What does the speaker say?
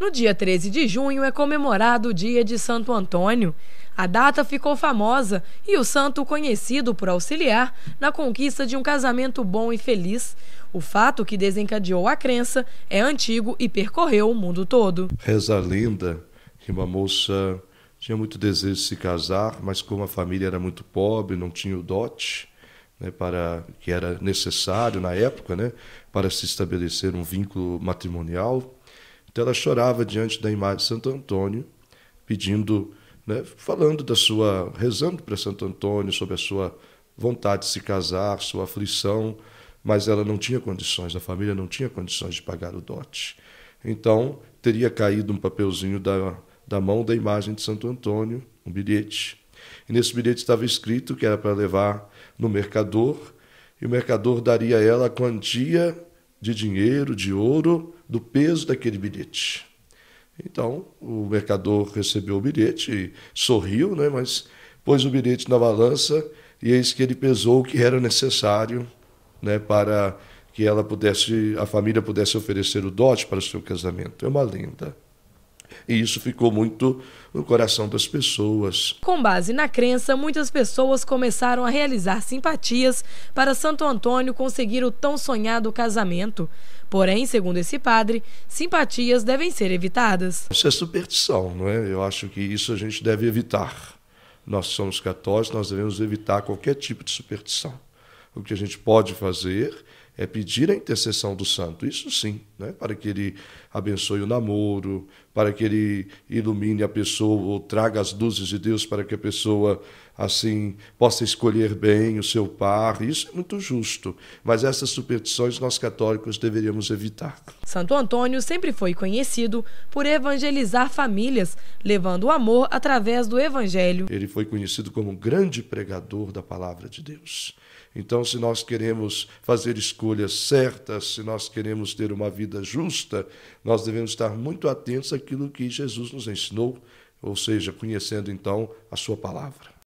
No dia 13 de junho é comemorado o dia de Santo Antônio. A data ficou famosa e o santo conhecido por auxiliar na conquista de um casamento bom e feliz. O fato que desencadeou a crença é antigo e percorreu o mundo todo. Reza a lenda que uma moça tinha muito desejo de se casar, mas como a família era muito pobre, não tinha o dote né, para que era necessário na época, né, para se estabelecer um vínculo matrimonial, então ela chorava diante da imagem de Santo Antônio, pedindo, né, falando da sua, rezando para Santo Antônio sobre a sua vontade de se casar, sua aflição, mas ela não tinha condições, a família não tinha condições de pagar o dote. Então teria caído um papelzinho da, da mão da imagem de Santo Antônio, um bilhete. E nesse bilhete estava escrito que era para levar no mercador, e o mercador daria a ela a quantia de dinheiro, de ouro, do peso daquele bilhete. Então, o mercador recebeu o bilhete, sorriu, né, mas pôs o bilhete na balança e eis que ele pesou o que era necessário né, para que ela pudesse, a família pudesse oferecer o dote para o seu casamento. É uma lenda. E isso ficou muito no coração das pessoas. Com base na crença, muitas pessoas começaram a realizar simpatias para Santo Antônio conseguir o tão sonhado casamento. Porém, segundo esse padre, simpatias devem ser evitadas. Isso é superstição, não é? Eu acho que isso a gente deve evitar. Nós somos católicos, nós devemos evitar qualquer tipo de superstição. O que a gente pode fazer é pedir a intercessão do santo, isso sim né? para que ele abençoe o namoro, para que ele ilumine a pessoa, ou traga as luzes de Deus para que a pessoa assim possa escolher bem o seu par. Isso é muito justo, mas essas superstições nós católicos deveríamos evitar. Santo Antônio sempre foi conhecido por evangelizar famílias, levando o amor através do evangelho. Ele foi conhecido como um grande pregador da palavra de Deus. Então, se nós queremos fazer escolhas certas, se nós queremos ter uma vida vida justa, nós devemos estar muito atentos àquilo que Jesus nos ensinou, ou seja, conhecendo então a sua palavra.